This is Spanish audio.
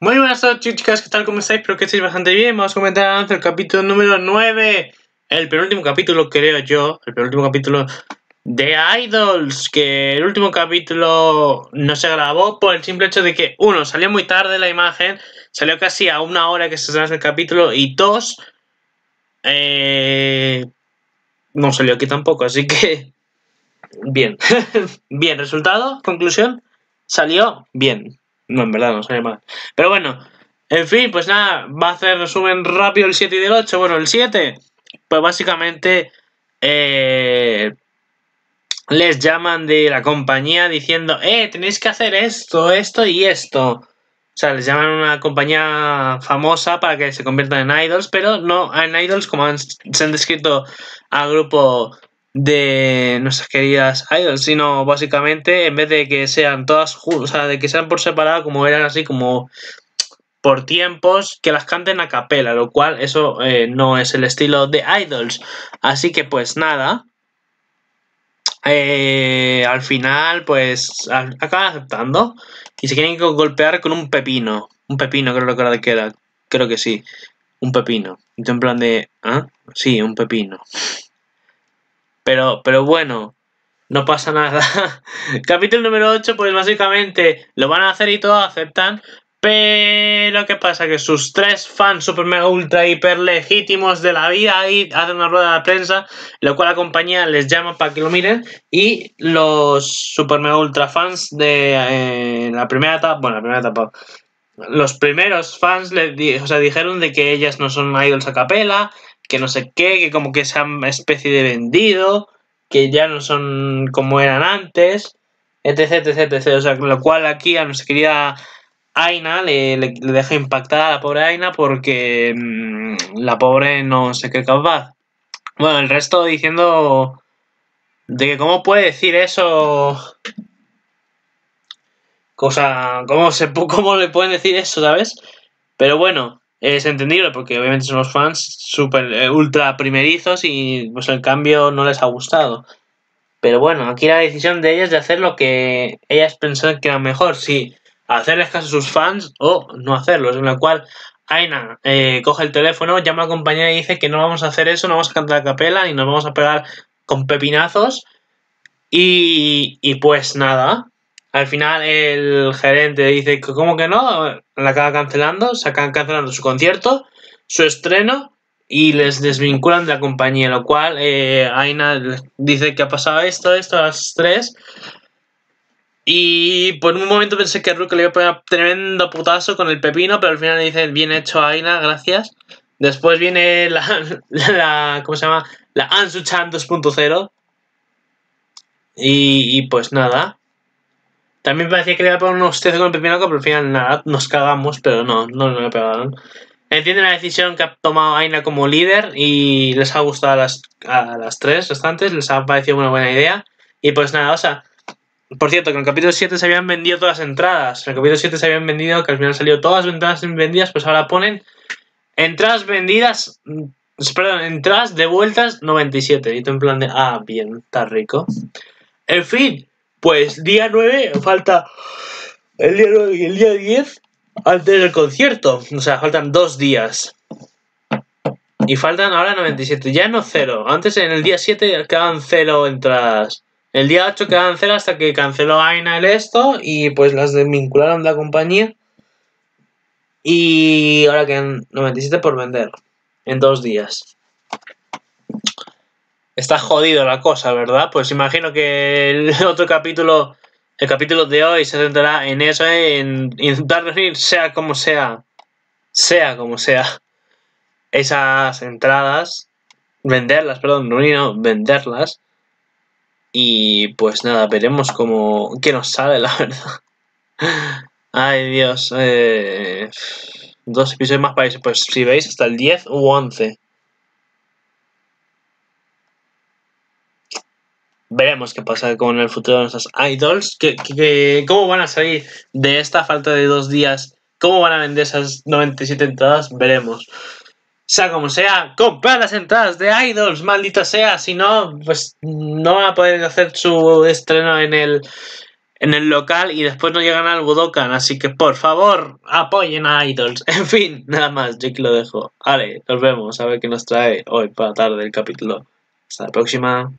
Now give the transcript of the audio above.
Muy buenas noches chicas, ¿qué tal? ¿Cómo estáis? Espero que estéis bastante bien. Vamos a comentar el capítulo número 9. El penúltimo capítulo, creo yo. El penúltimo capítulo de Idols. Que el último capítulo no se grabó por el simple hecho de que, uno, salió muy tarde la imagen. Salió casi a una hora que se salió el capítulo. Y dos, eh, no salió aquí tampoco. Así que, bien. bien, resultado, conclusión. Salió bien. No, en verdad, no sé mal. Pero bueno, en fin, pues nada, va a hacer resumen rápido el 7 y del 8. Bueno, el 7, pues básicamente eh, les llaman de la compañía diciendo, eh, tenéis que hacer esto, esto y esto. O sea, les llaman a una compañía famosa para que se conviertan en idols, pero no en idols como se han descrito al grupo de nuestras queridas idols, sino básicamente en vez de que sean todas, o sea, de que sean por separado, como eran así como por tiempos, que las canten a capela, lo cual eso eh, no es el estilo de idols. Así que pues nada, eh, al final pues acaba acaban aceptando y se quieren golpear con un pepino, un pepino creo que ahora queda, creo que sí, un pepino. en plan de, ¿ah? Sí, un pepino. Pero, pero bueno, no pasa nada. Capítulo número 8, pues básicamente lo van a hacer y todo, aceptan. Pero ¿qué pasa? Que sus tres fans super mega ultra hiper legítimos de la vida ahí hacen una rueda de prensa, lo cual la compañía les llama para que lo miren y los super mega ultra fans de eh, la primera etapa, bueno, la primera etapa, los primeros fans les o sea, dijeron de que ellas no son idols a capela, que no sé qué, que como que se han especie de vendido, que ya no son como eran antes, etc, etc, etc. O sea, con lo cual aquí a nuestra querida Aina le, le, le deja impactada a la pobre Aina porque mm, la pobre no sé qué capaz. Bueno, el resto diciendo de que cómo puede decir eso... Cosa, ¿cómo, se, ¿cómo le pueden decir eso, sabes? Pero bueno, es entendible porque obviamente son los fans super eh, ultra primerizos y pues el cambio no les ha gustado. Pero bueno, aquí la decisión de ellas de hacer lo que ellas pensaron que era mejor, si hacerles caso a sus fans o no hacerlos, en la cual Aina eh, coge el teléfono, llama a la compañera y dice que no vamos a hacer eso, no vamos a cantar la capela y nos vamos a pegar con pepinazos. Y, y pues nada, al final el gerente dice que cómo que no, la acaba cancelando, se cancelando su concierto, su estreno y les desvinculan de la compañía, lo cual eh, Aina dice que ha pasado esto, esto, a las tres. Y por un momento pensé que Ruke le iba a poner tremendo putazo con el pepino, pero al final le bien hecho Aina, gracias. Después viene la, ¿cómo se llama? La Ansu 2.0. Y, y pues nada. También parecía que le iba a poner unos 13 con el pepinaco, pero al final nada, nos cagamos, pero no, no, no le pegaron. Entienden la decisión que ha tomado Aina como líder y les ha gustado a las, tres restantes, les ha parecido una buena idea. Y pues nada, o sea, por cierto, que en el capítulo 7 se habían vendido todas las entradas. En el capítulo 7 se habían vendido, que al final salido todas las entradas vendidas, pues ahora ponen entradas vendidas, mm, perdón, entradas de vueltas 97. Y tú en plan de, ah, bien, está rico. En fin, pues día 9, falta el día 9 y el día 10 antes del concierto. O sea, faltan dos días. Y faltan ahora 97, ya no cero. Antes en el día 7 quedaban cero entradas. El día 8 quedaban cero hasta que canceló Aina el esto y pues las desvincularon de la compañía. Y ahora quedan 97 por vender en dos días está jodido la cosa, ¿verdad? Pues imagino que el otro capítulo, el capítulo de hoy se centrará en eso, ¿eh? en intentar definir, sea como sea, sea como sea, esas entradas, venderlas, perdón, no, venderlas. Y pues nada, veremos cómo, qué nos sale, la verdad. Ay, Dios. Eh, dos episodios más para eso. Pues si veis, hasta el 10 u 11. veremos qué pasa con el futuro de nuestras idols, que, cómo van a salir de esta falta de dos días, cómo van a vender esas 97 entradas, veremos. Sea como sea, comprad las entradas de idols, maldita sea, si no, pues no van a poder hacer su estreno en el, en el local y después no llegan al Budokan, así que por favor, apoyen a idols. En fin, nada más, yo lo dejo. Vale, nos vemos, a ver qué nos trae hoy para tarde el capítulo. Hasta la próxima.